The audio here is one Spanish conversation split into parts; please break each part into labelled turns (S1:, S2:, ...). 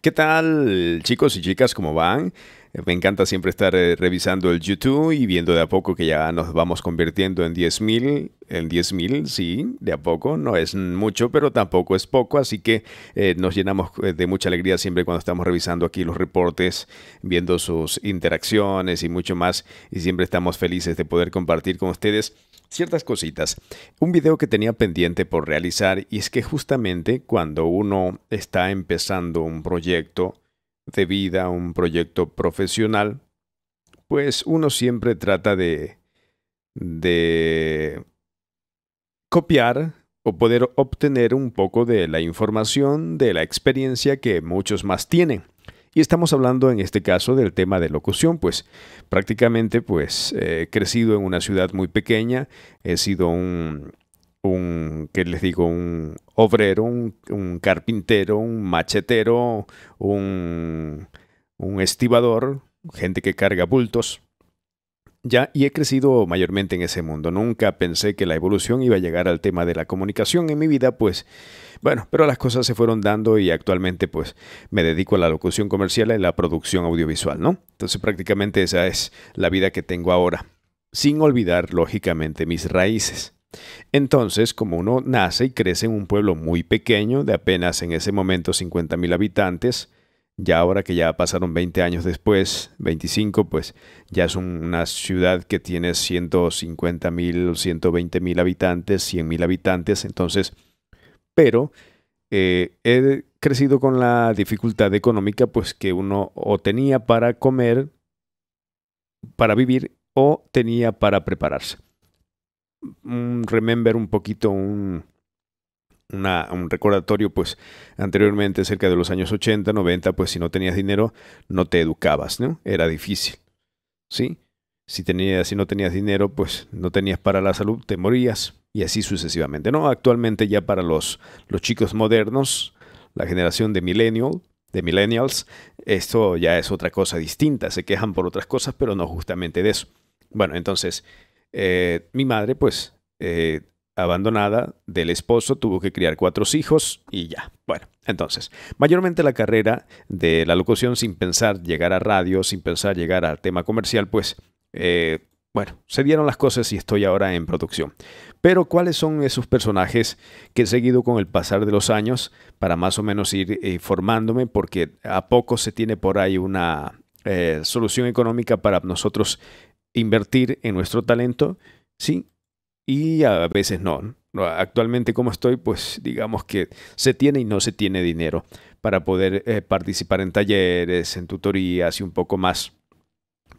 S1: ¿Qué tal, chicos y chicas? ¿Cómo van? Eh, me encanta siempre estar eh, revisando el YouTube y viendo de a poco que ya nos vamos convirtiendo en 10.000. En 10.000, sí, de a poco. No es mucho, pero tampoco es poco. Así que eh, nos llenamos de mucha alegría siempre cuando estamos revisando aquí los reportes, viendo sus interacciones y mucho más. Y siempre estamos felices de poder compartir con ustedes ciertas cositas. Un video que tenía pendiente por realizar y es que justamente cuando uno está empezando un proyecto, de vida, un proyecto profesional, pues uno siempre trata de, de copiar o poder obtener un poco de la información, de la experiencia que muchos más tienen. Y estamos hablando en este caso del tema de locución, pues prácticamente pues eh, he crecido en una ciudad muy pequeña, he sido un, un ¿qué les digo? Un, obrero, un, carpintero, un machetero, un, estibador, gente que carga bultos. Ya, y he crecido mayormente en ese mundo. Nunca pensé que la evolución iba a llegar al tema de la comunicación en mi vida, pues bueno, pero las cosas se fueron dando y actualmente pues me dedico a la locución comercial y la producción audiovisual, ¿no? Entonces prácticamente esa es la vida que tengo ahora, sin olvidar lógicamente mis raíces. Entonces, como uno nace y crece en un pueblo muy pequeño, de apenas en ese momento 50.000 habitantes, ya ahora que ya pasaron 20 años después, 25, pues ya es una ciudad que tiene 150.000, mil, 120 mil habitantes, 100.000 habitantes, entonces, pero eh, he crecido con la dificultad económica, pues que uno o tenía para comer, para vivir, o tenía para prepararse un remember, un poquito, un, un recordatorio, pues anteriormente, cerca de los años 80, 90, pues si no tenías dinero, no te educabas, ¿no? Era difícil, ¿sí? Si, tenías, si no tenías dinero, pues no tenías para la salud, te morías y así sucesivamente, ¿no? Actualmente ya para los, los chicos modernos, la generación de millennial, de millennials, esto ya es otra cosa distinta, se quejan por otras cosas, pero no justamente de eso. Bueno, entonces, eh, mi madre, pues, eh, abandonada del esposo, tuvo que criar cuatro hijos y ya. Bueno, entonces, mayormente la carrera de la locución sin pensar llegar a radio, sin pensar llegar al tema comercial, pues, eh, bueno, se dieron las cosas y estoy ahora en producción. Pero ¿cuáles son esos personajes que he seguido con el pasar de los años para más o menos ir formándome? Porque a poco se tiene por ahí una solución económica para nosotros invertir en nuestro talento, sí, y a veces no. Actualmente como estoy, pues digamos que se tiene y no se tiene dinero para poder eh, participar en talleres, en tutorías y un poco más.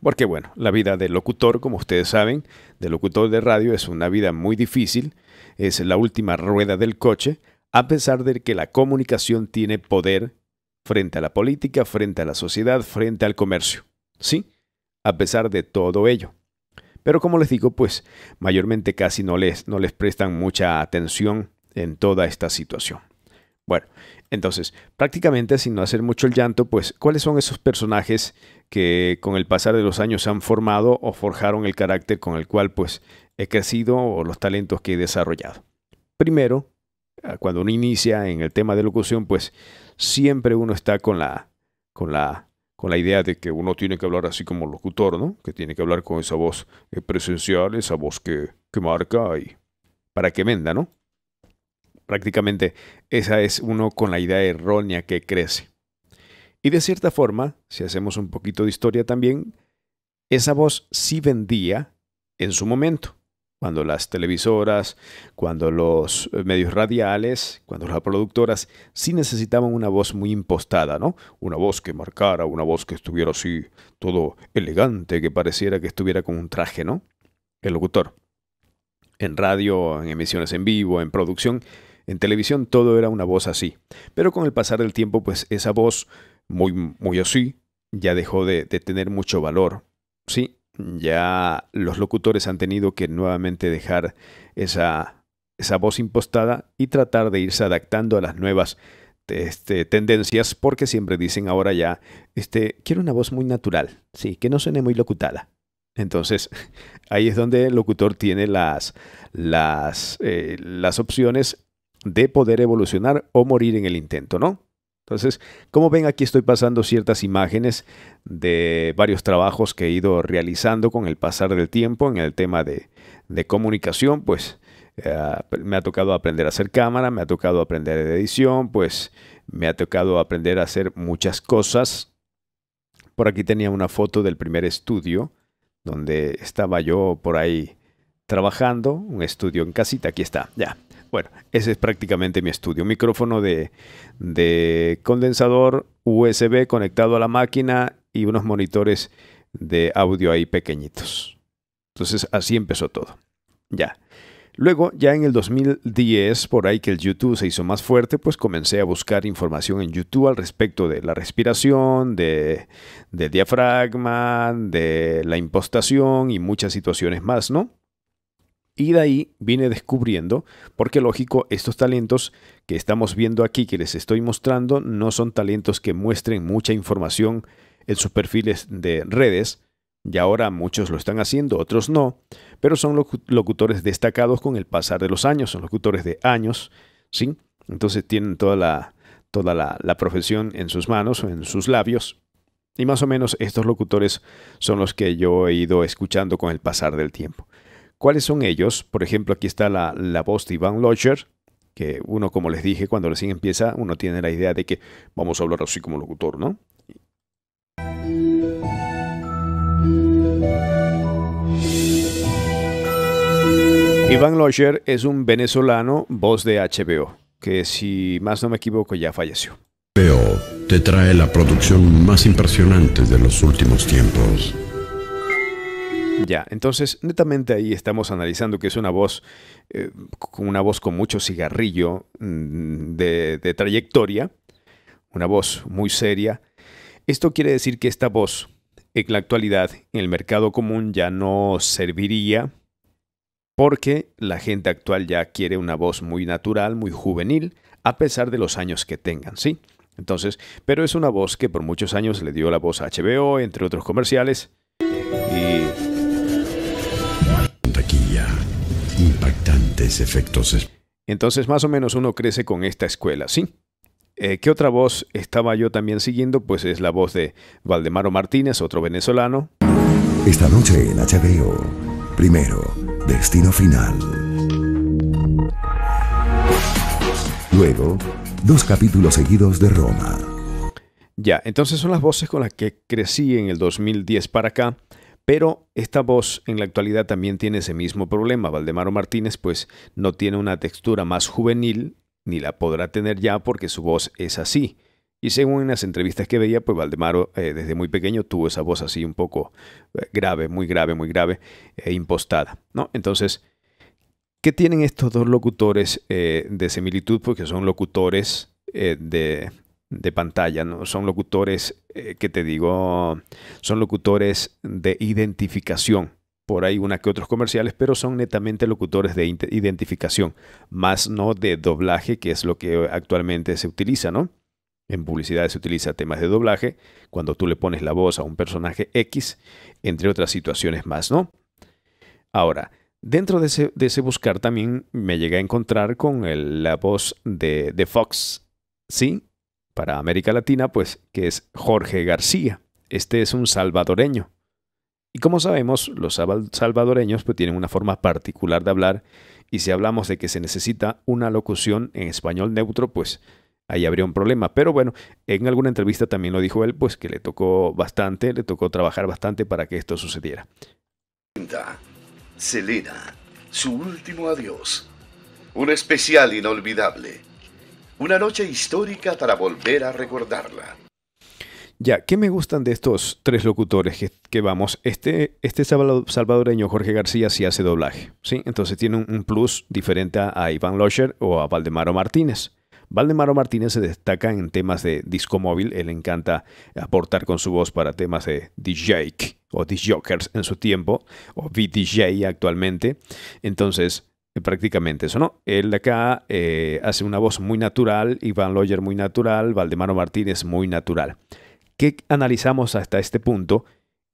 S1: Porque bueno, la vida del locutor, como ustedes saben, de locutor de radio es una vida muy difícil, es la última rueda del coche, a pesar de que la comunicación tiene poder frente a la política, frente a la sociedad, frente al comercio. ¿Sí? a pesar de todo ello. Pero como les digo, pues mayormente casi no les, no les prestan mucha atención en toda esta situación. Bueno, entonces, prácticamente sin no hacer mucho el llanto, pues, ¿cuáles son esos personajes que con el pasar de los años han formado o forjaron el carácter con el cual, pues, he crecido o los talentos que he desarrollado? Primero, ah, cuando uno inicia en el tema de locución, pues, siempre uno está con la, con la con la idea de que uno tiene que hablar así como locutor, ¿no? Que tiene que hablar con esa voz eh, presencial, esa voz que, marca y para que venda, ¿no? Prácticamente esa es uno con la idea errónea que crece. Y de cierta forma, si hacemos un poquito de historia también, esa voz sí vendía en su momento cuando las televisoras, cuando los eh, medios radiales, cuando las productoras sí necesitaban una voz muy impostada, ¿no? Una voz que marcara, una voz que estuviera así, todo elegante, que pareciera que estuviera con un traje, ¿no? El locutor. En radio, en emisiones en vivo, en producción, en televisión, todo era una voz así. Pero con el pasar del tiempo, pues esa voz muy, muy así ya dejó de, de tener mucho valor, ¿sí? ya los locutores han tenido que nuevamente dejar esa, voz impostada y tratar de irse adaptando a las nuevas este, tendencias porque siempre dicen ahora ya, este, quiero una voz muy natural, sí, que no suene muy locutada. Entonces, ahí es donde el locutor tiene las, eh, las opciones de poder evolucionar o morir en el intento, ¿no? Entonces, como ven, aquí estoy pasando ciertas imágenes de varios trabajos que he ido realizando con el pasar del tiempo en el tema de, de comunicación, pues eh, me ha tocado aprender a hacer cámara, me ha tocado aprender edición, pues me ha tocado aprender a hacer muchas cosas. Por aquí tenía una foto del primer estudio, donde estaba yo por ahí trabajando, un estudio en casita, aquí está, ya. Bueno, ese es prácticamente mi estudio. micrófono de, condensador USB conectado a la máquina y unos monitores de audio ahí pequeñitos. Entonces así empezó todo. Ya. Luego, ya en el 2010, por ahí que el YouTube se hizo más fuerte, pues comencé a buscar información en YouTube al respecto de la respiración, de, del diafragma, de la impostación y muchas situaciones más, ¿no? Y de ahí vine descubriendo, porque lógico, estos talentos que estamos viendo aquí, que les estoy mostrando, no son talentos que muestren mucha información en sus perfiles de redes, y ahora muchos lo están haciendo, otros no, pero son locutores destacados con el pasar de los años, son locutores de años, ¿sí? Entonces tienen toda la, toda la, la profesión en sus manos, en sus labios, y más o menos estos locutores son los que yo he ido escuchando con el pasar del tiempo. ¿Cuáles son ellos? Por ejemplo, aquí está la, voz de Iván Locher, que uno, como les dije, cuando recién empieza, uno tiene la idea de que vamos a hablar así como locutor, ¿no? Iván Locher es un venezolano, voz de HBO, que si más no me equivoco ya falleció. HBO te trae la producción más impresionante de los últimos tiempos. Ya, entonces netamente ahí estamos analizando que es una voz, eh, una voz con mucho cigarrillo mm, de, trayectoria, una voz muy seria. Esto quiere decir que esta voz en la actualidad en el mercado común ya no serviría porque la gente actual ya quiere una voz muy natural, muy juvenil, a pesar de los años que tengan, ¿sí? Entonces, pero es una voz que por muchos años le dio la voz a HBO, entre otros comerciales, y efectos. Entonces más o menos uno crece con esta escuela, ¿sí? Eh, ¿Qué otra voz estaba yo también siguiendo? Pues es la voz de Valdemaro Martínez, otro venezolano. Esta noche en HBO, primero, Destino Final. Luego, dos capítulos seguidos de Roma. Ya, entonces son las voces con las que crecí en el 2010 para acá. Pero esta voz en la actualidad también tiene ese mismo problema. Valdemaro Martínez pues no tiene una textura más juvenil, ni la podrá tener ya porque su voz es así. Y según las entrevistas que veía, pues Valdemaro eh, desde muy pequeño tuvo esa voz así un poco eh, grave, muy grave, muy grave, eh, impostada. ¿no? Entonces, ¿qué tienen estos dos locutores de similitud? Porque son locutores de, de pantalla, ¿no? Son locutores, eh, que te digo, son locutores de identificación. Por ahí una que otros comerciales, pero son netamente locutores de identificación, más no de doblaje, que es lo que actualmente se utiliza, ¿no? En publicidad se utiliza temas de doblaje, cuando tú le pones la voz a un personaje X, entre otras situaciones más, ¿no? Ahora, dentro de ese, buscar también me llegué a encontrar con la voz de, de Fox, ¿sí? para América Latina, pues, que es Jorge García. Este es un salvadoreño. Y como sabemos, los salvadoreños pues, tienen una forma particular de hablar y si hablamos de que se necesita una locución en español neutro, pues ahí habría un problema. Pero bueno, en alguna entrevista también lo dijo él, pues que le tocó bastante, le tocó trabajar bastante para que esto sucediera. Selena, su último adiós. Un especial inolvidable una noche histórica para volver a recordarla. Ya, ¿qué me gustan de estos tres locutores que, vamos? Este, este salvadoreño Jorge García sí hace doblaje, ¿sí? Entonces tiene un, plus diferente a, Iván Losher o a Valdemaro Martínez. Valdemaro Martínez se destaca en temas de disco móvil, él encanta aportar con su voz para temas de DJ o DJokers en su tiempo, o VDJ actualmente. Entonces, eh, prácticamente eso, ¿no? Él acá eh, hace una voz muy natural, Iván Loyer muy natural, Valdemaro Martínez muy natural. ¿Qué analizamos hasta este punto?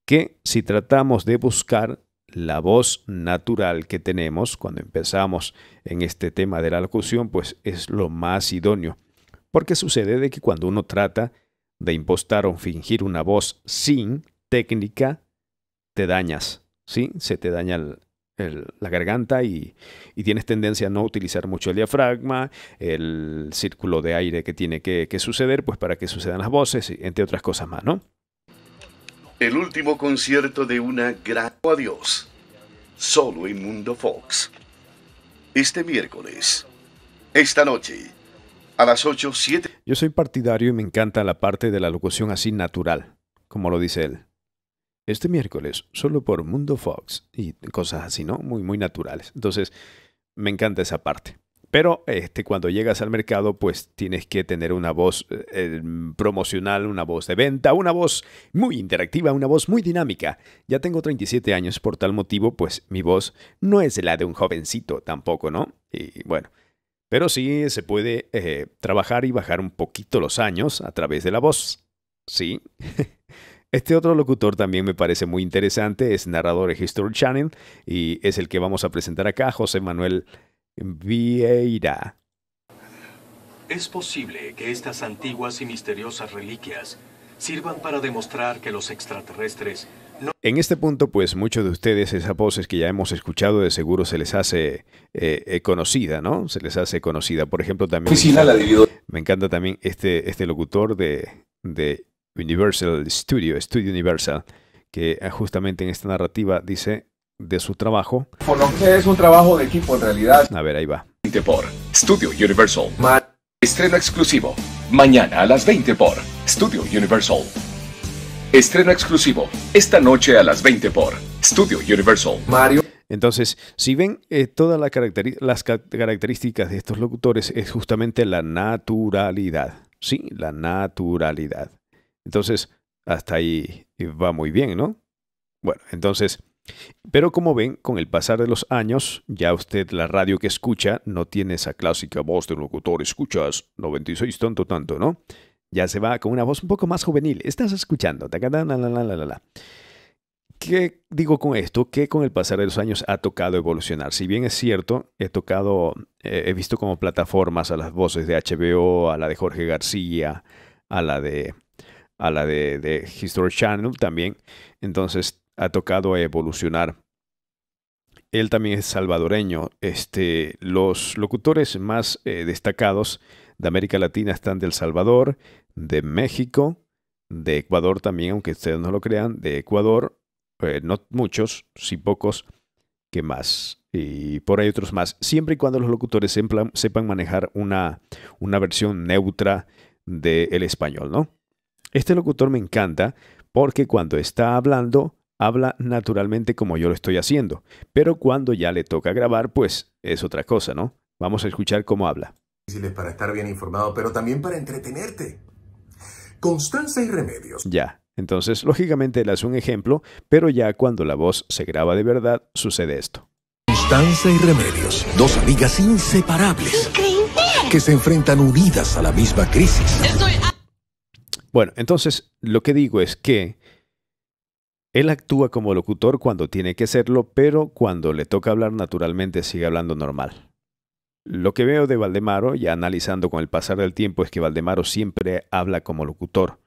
S1: Que si tratamos de buscar la voz natural que tenemos cuando empezamos en este tema de la locución, pues es lo más idóneo. Porque sucede de que cuando uno trata de impostar o fingir una voz sin técnica, te dañas, ¿sí? Se te daña el, la garganta y, tienes tendencia a no utilizar mucho el diafragma, el círculo de aire que tiene que, suceder, pues para que sucedan las voces, entre otras cosas más, ¿no? El último concierto de una oh, solo en Mundo Fox. Este miércoles, esta noche, a las Yo soy partidario y me encanta la parte de la locución así natural, como lo dice él este miércoles solo por Mundo Fox y cosas así, ¿no? Muy, muy naturales. Entonces, me encanta esa parte. Pero este, cuando llegas al mercado, pues tienes que tener una voz eh, promocional, una voz de venta, una voz muy interactiva, una voz muy dinámica. Ya tengo 37 años, por tal motivo, pues mi voz no es la de un jovencito tampoco, ¿no? Y bueno, pero sí se puede eh, trabajar y bajar un poquito los años a través de la voz. Sí. Este otro locutor también me parece muy interesante, es narrador de History Channel y es el que vamos a presentar acá, José Manuel Vieira. Es posible que estas antiguas y misteriosas reliquias sirvan para demostrar que los extraterrestres En este punto, pues muchos de ustedes esas voces que ya hemos escuchado de seguro se les hace eh, eh, conocida, ¿no? Se les hace conocida. Por ejemplo, también... Me encanta también este, este locutor de Universal Studio, Studio Universal, que eh, justamente en esta narrativa dice de su trabajo. Por lo que es un trabajo de equipo en realidad. A ver, ahí va. Por Studio Universal. Estreno exclusivo. Mañana a las 20 por Studio Universal. Estreno exclusivo. Esta noche a las 20 por Studio Universal. Mario. Entonces, si ven, eh, todas las características de estos locutores es justamente la naturalidad. Sí, la naturalidad. Entonces, hasta ahí va muy bien, ¿no? Bueno, entonces, pero como ven, con el pasar de los años, ya usted la radio que escucha no tiene esa clásica voz de locutor, escuchas 96 tanto tanto, ¿no? Ya se va con una voz un poco más juvenil. Estás escuchando, la la la la la. ¿Qué digo con esto? Que con el pasar de los años ha tocado evolucionar. Si bien es cierto, he tocado, eh, he visto como plataformas a las voces de HBO, a la de Jorge García, a la de a la de, History Channel también. Entonces ha tocado evolucionar. Él también es salvadoreño. Este, los locutores más eh, destacados de América Latina están El Salvador, de México, de Ecuador también, aunque ustedes no lo crean, de Ecuador, eh, no muchos, sí pocos, que más, y por ahí otros más, siempre y cuando los locutores sepan manejar una, una versión neutra del español, ¿no? Este locutor me encanta porque cuando está hablando, habla naturalmente como yo lo estoy haciendo, pero cuando ya le toca grabar, pues es otra cosa, ¿no? Vamos a escuchar cómo habla. Para estar bien informado, pero también para entretenerte. Constancia y remedios. Ya, entonces lógicamente él hace un ejemplo, pero ya cuando la voz se graba de verdad, sucede esto. Constanza y remedios, dos amigas inseparables. Que se enfrentan unidas a la misma crisis. Bueno, entonces lo que digo es que él actúa como locutor cuando tiene que serlo, pero cuando le toca hablar naturalmente sigue hablando normal. Lo que veo de Valdemaro, ya analizando con el pasar del tiempo, es que Valdemaro siempre habla como locutor.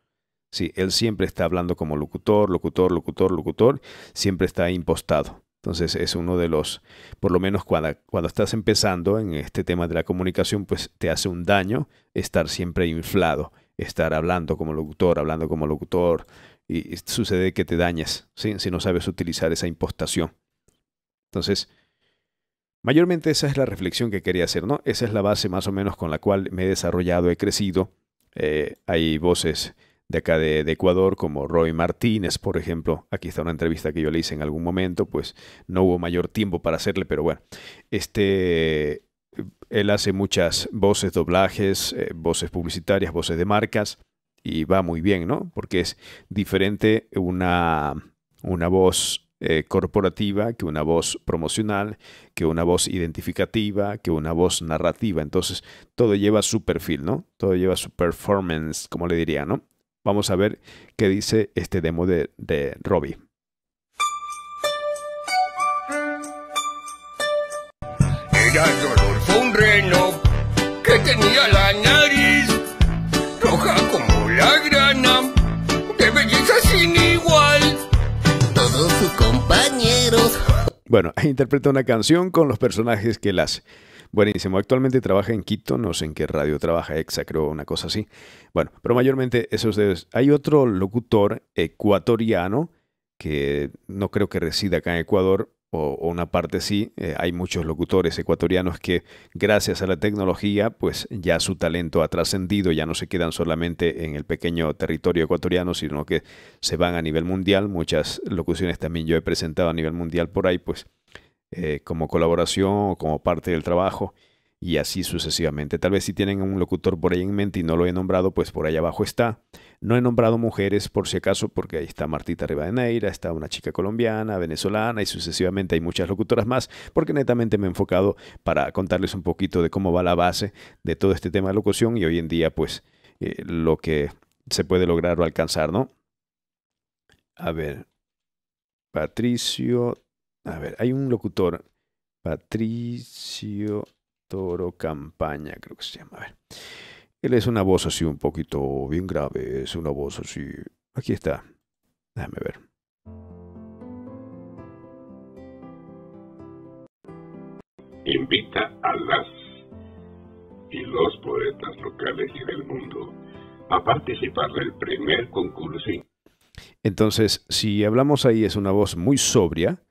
S1: Sí, él siempre está hablando como locutor, locutor, locutor, locutor, siempre está impostado. Entonces es uno de los, por lo menos cuando estás empezando en este tema de la comunicación, pues te hace un daño estar siempre inflado estar hablando como locutor, hablando como locutor, y, sucede que te dañas si no sabes utilizar esa impostación. Entonces, mayormente esa es la reflexión que quería hacer, ¿no? Esa es la base más o menos con la cual me he desarrollado, he crecido. Eh, hay voces de acá de, de, Ecuador, como Roy Martínez, por ejemplo. Aquí está una entrevista que yo le hice en algún momento, pues no hubo mayor tiempo para hacerle, pero bueno. Este, él hace muchas voces, doblajes, eh, voces publicitarias, voces de marcas, y va muy bien, ¿no? Porque es diferente una, una voz eh, corporativa que una voz promocional, que una voz identificativa, que una voz narrativa. Entonces, todo lleva su perfil, ¿no? Todo lleva su performance, como le diría, ¿no? Vamos a ver qué dice este demo de, de Robbie tenía la nariz roja como la grana, de belleza sin igual. Todos sus compañeros. Bueno, interpreta una canción con los personajes que las. Buenísimo. Actualmente trabaja en Quito, no sé en qué radio trabaja, Exa, creo, una cosa así. Bueno, pero mayormente eso es. Hay otro locutor ecuatoriano que no creo que resida acá en Ecuador, o, una parte sí, eh, hay muchos locutores ecuatorianos que gracias a la tecnología, pues ya su talento ha trascendido, ya no se quedan solamente en el pequeño territorio ecuatoriano, sino que se van a nivel mundial. Muchas locuciones también yo he presentado a nivel mundial por ahí, pues eh, como colaboración o como parte del trabajo y así sucesivamente. Tal vez si tienen un locutor por ahí en mente y no lo he nombrado, pues por ahí abajo está. No he nombrado mujeres por si acaso, porque ahí está Martita Rivadeneira, está una chica colombiana, venezolana y sucesivamente hay muchas locutoras más, porque netamente me he enfocado para contarles un poquito de cómo va la base de todo este tema de locución y hoy en día pues eh, lo que se puede lograr o alcanzar, ¿no? A ver, Patricio, a ver, hay un locutor, Patricio Toro Campaña, creo que se llama. ver. Él es una voz así un poquito bien grave, es una voz así. Aquí está. Déjame ver. Invita a las y los poetas locales y del mundo a participar del primer concurso. Entonces, si hablamos ahí, es una voz muy sobria,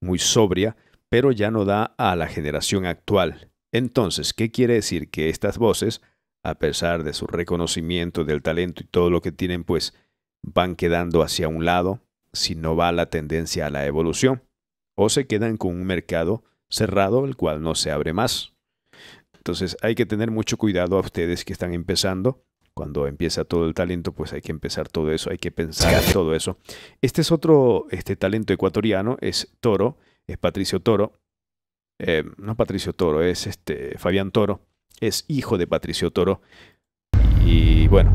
S1: muy sobria, pero ya no da a la generación actual entonces, ¿qué quiere decir? Que estas voces, a pesar de su reconocimiento del talento y todo lo que tienen, pues van quedando hacia un lado si no va la tendencia a la evolución, o se quedan con un mercado cerrado el cual no se abre más. Entonces hay que tener mucho cuidado a ustedes que están empezando. Cuando empieza todo el talento, pues hay que empezar todo eso, hay que pensar todo eso. Este es otro este talento ecuatoriano, es Toro, es Patricio Toro, eh, no Patricio Toro, es este Fabián Toro, es hijo de Patricio Toro. Y bueno.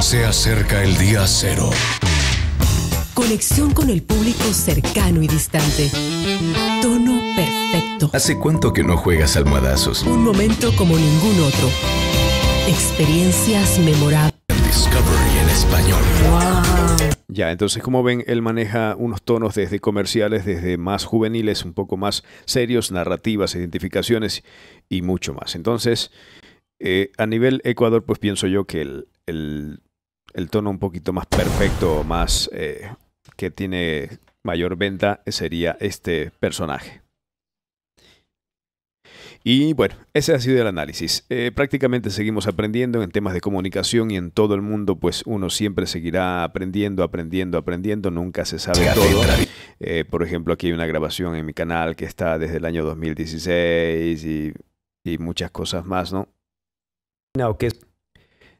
S1: Se acerca el día cero. Conexión con el público cercano y distante. Tono perfecto. ¿Hace cuánto que no juegas almohadazos? Un momento como ningún otro. Experiencias memorables. Discovery español. Ya, entonces como ven, él maneja unos tonos desde comerciales, desde más juveniles, un poco más serios, narrativas, identificaciones y mucho más. Entonces, eh, a nivel Ecuador, pues pienso yo que el, tono un poquito más perfecto, más eh, que tiene mayor venta, sería este personaje. Y bueno, ese ha sido el análisis. Eh, prácticamente seguimos aprendiendo en temas de comunicación y en todo el mundo, pues uno siempre seguirá aprendiendo, aprendiendo, aprendiendo, nunca se sabe todo. Eh, por ejemplo, aquí hay una grabación en mi canal que está desde el año 2016 y, muchas cosas más, ¿no?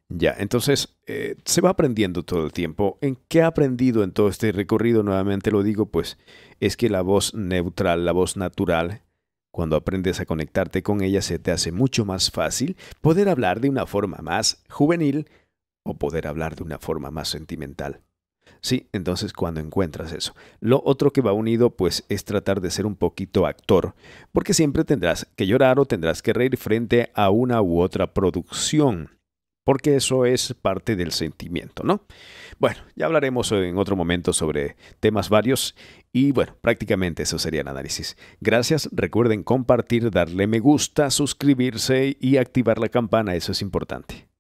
S1: ya, entonces eh, se va aprendiendo todo el tiempo. ¿En qué ha aprendido en todo este recorrido? Nuevamente lo digo, pues es que la voz neutral, la voz natural, cuando aprendes a conectarte con ella se te hace mucho más fácil poder hablar de una forma más juvenil o poder hablar de una forma más sentimental. Sí, entonces cuando encuentras eso. Lo otro que va unido pues es tratar de ser un poquito actor, porque siempre tendrás que llorar o tendrás que reír frente a una u otra producción porque eso es parte del sentimiento, ¿no? Bueno, ya hablaremos en otro momento sobre temas varios y bueno, prácticamente eso sería el análisis. Gracias, recuerden compartir, darle me gusta, suscribirse y activar la campana, eso es importante.